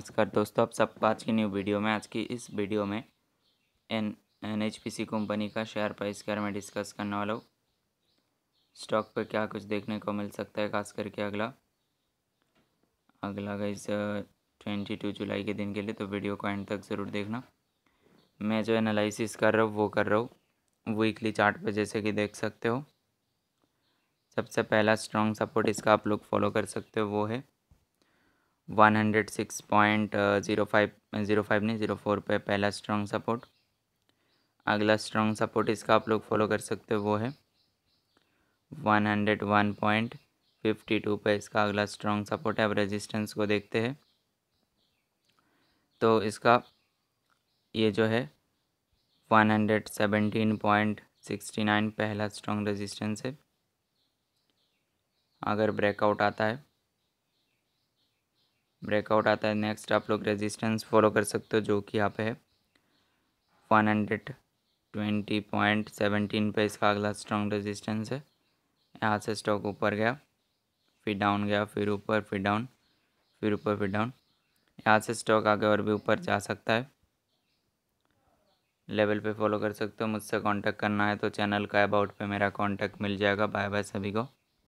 नमस्कार दोस्तों आप सब आज की न्यू वीडियो में आज की इस वीडियो में N N H P C company का शेयर प्राइस के बारे में डिस्कस करने वाला हूँ स्टॉक पे क्या कुछ देखने को मिल सकता है खास करके अगला अगला का इस ट्वेंटी टू जुलाई के दिन के लिए तो वीडियो को एंड तक ज़रूर देखना मैं जो एनालिसिस कर रहा हूँ वो कर रहा हूँ वीकली चार्ट पे जैसे कि देख सकते हो सबसे पहला स्ट्रॉन्ग सपोर्ट इसका आप लोग फॉलो कर सकते हो वो है one hundred six point zero five zero five नहीं ज़ीरो फोर पे पहला स्ट्रांग सपोर्ट अगला स्ट्रॉन्ग सपोर्ट इसका आप लोग फॉलो कर सकते हो वो है one hundred one point fifty two पर इसका अगला स्ट्रांग सपोर्ट है अब रेजिस्टेंस को देखते हैं तो इसका ये जो है one hundred seventeen point sixty nine पहला स्ट्रॉन्ग रेजिस्टेंस है अगर ब्रेकआउट आता है ब्रेकआउट आता है नेक्स्ट आप लोग रेजिस्टेंस फॉलो कर सकते हो जो कि यहाँ पे है one hundred twenty point seventeen पे इसका अगला स्ट्रॉन्ग रेजिस्टेंस है यहाँ से स्टॉक ऊपर गया फिर डाउन गया फिर ऊपर फिर डाउन फिर ऊपर फिर डाउन यहाँ से स्टॉक आगे और भी ऊपर जा सकता है लेवल पे फॉलो कर सकते हो मुझसे कांटेक्ट करना है तो चैनल का अबाउट पे मेरा कांटेक्ट मिल जाएगा बाय बाय सभी को